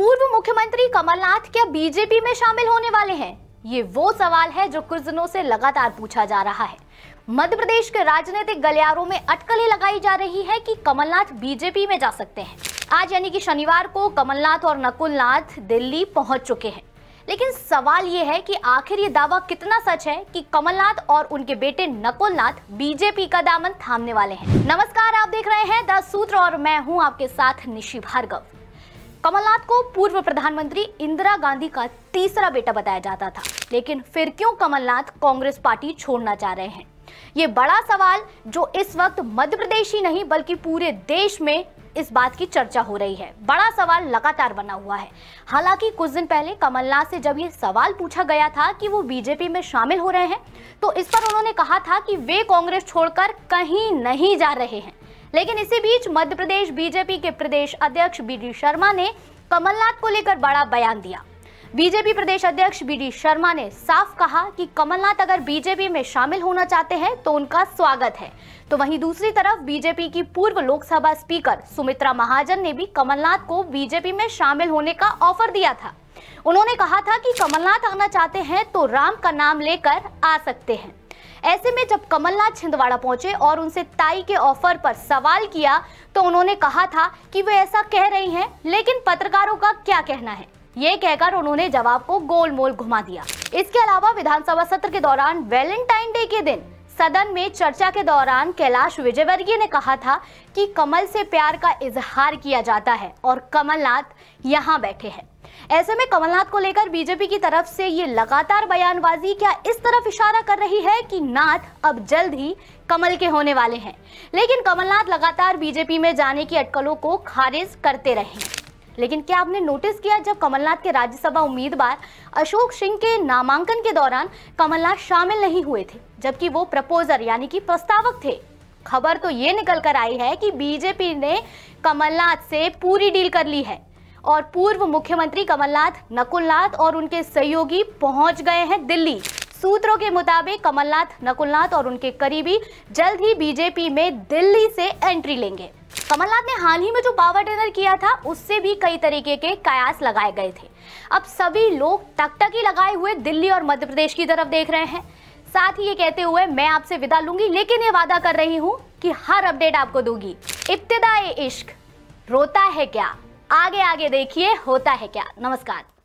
पूर्व मुख्यमंत्री कमलनाथ क्या बीजेपी में शामिल होने वाले हैं ये वो सवाल है जो कुछ दिनों से लगातार पूछा जा रहा है मध्य प्रदेश के राजनीतिक गलियारों में अटकलें लगाई जा रही है कि कमलनाथ बीजेपी में जा सकते हैं आज यानी कि शनिवार को कमलनाथ और नकुलनाथ दिल्ली पहुंच चुके हैं लेकिन सवाल यह है कि आखिर ये दावा कितना सच है कि कमलनाथ और उनके बेटे नकुलनाथ बीजेपी का दामन थामने वाले हैं नमस्कार आप देख रहे हैं दस सूत्र और मैं हूं आपके साथ निशी भार्गव कमलनाथ को पूर्व प्रधानमंत्री इंदिरा गांधी का तीसरा बेटा बताया जाता था लेकिन फिर क्यों कमलनाथ कांग्रेस पार्टी छोड़ना चाह रहे हैं ये बड़ा सवाल जो इस वक्त मध्य प्रदेश ही नहीं बल्कि पूरे देश में इस बात की चर्चा हो रही है बड़ा सवाल लगातार बना हुआ है हालांकि कुछ दिन पहले कमलनाथ से जब ये सवाल पूछा गया था कि वो बीजेपी में शामिल हो रहे हैं तो इस पर उन्होंने कहा था कि वे कांग्रेस छोड़कर कहीं नहीं जा रहे हैं लेकिन इसी बीच मध्य प्रदेश बीजेपी के प्रदेश अध्यक्ष बी डी शर्मा ने कमलनाथ को लेकर बड़ा बयान दिया बीजेपी प्रदेश अध्यक्ष बी डी शर्मा ने साफ कहा कि कमलनाथ अगर बीजेपी में शामिल होना चाहते हैं तो उनका स्वागत है तो वहीं दूसरी तरफ बीजेपी की पूर्व लोकसभा स्पीकर सुमित्रा महाजन ने भी कमलनाथ को बीजेपी में शामिल होने का ऑफर दिया था उन्होंने कहा था कि कमलनाथ आना चाहते हैं तो राम का नाम लेकर आ सकते हैं ऐसे में जब कमलनाथ छिंदवाड़ा पहुंचे और उनसे ताई के ऑफर पर सवाल किया तो उन्होंने कहा था कि वे ऐसा कह रही हैं लेकिन पत्रकारों का क्या कहना है ये कहकर उन्होंने जवाब को गोलमोल घुमा दिया इसके अलावा विधानसभा सत्र के दौरान वैलेंटाइन डे के दिन सदन में चर्चा के दौरान कैलाश विजयवर्गीय ने कहा था कि कमल से प्यार का इजहार किया जाता है और कमलनाथ यहाँ बैठे हैं ऐसे में कमलनाथ को लेकर बीजेपी की तरफ से ये लगातार बयानबाजी क्या इस तरफ इशारा कर रही है कि नाथ अब जल्द ही कमल के होने वाले हैं लेकिन कमलनाथ लगातार बीजेपी में जाने की अटकलों को खारिज करते रहे लेकिन क्या आपने नोटिस किया जब कमलनाथ के राज्यसभा उम्मीदवार अशोक सिंह के नामांकन के दौरान कमलनाथ शामिल नहीं हुए थे जबकि वो प्रपोजर यानी कि प्रस्तावक थे खबर तो ये निकल कर आई है कि बीजेपी ने कमलनाथ से पूरी डील कर ली है और पूर्व मुख्यमंत्री कमलनाथ नकुलनाथ और उनके सहयोगी पहुंच गए हैं दिल्ली सूत्रों के मुताबिक कमलनाथ नकुलनाथ और उनके करीबी जल्द ही बीजेपी में दिल्ली से एंट्री लेंगे कमलनाथ ने हाल ही में जो पावर टेनर किया था उससे भी कई तरीके के कयास लगाए गए थे अब सभी लोग टकटकी लगाए हुए दिल्ली और मध्य प्रदेश की तरफ देख रहे हैं साथ ही ये कहते हुए मैं आपसे विदा लूंगी लेकिन ये वादा कर रही हूँ कि हर अपडेट आपको दूंगी इब्तदाई इश्क रोता है क्या आगे आगे देखिए होता है क्या नमस्कार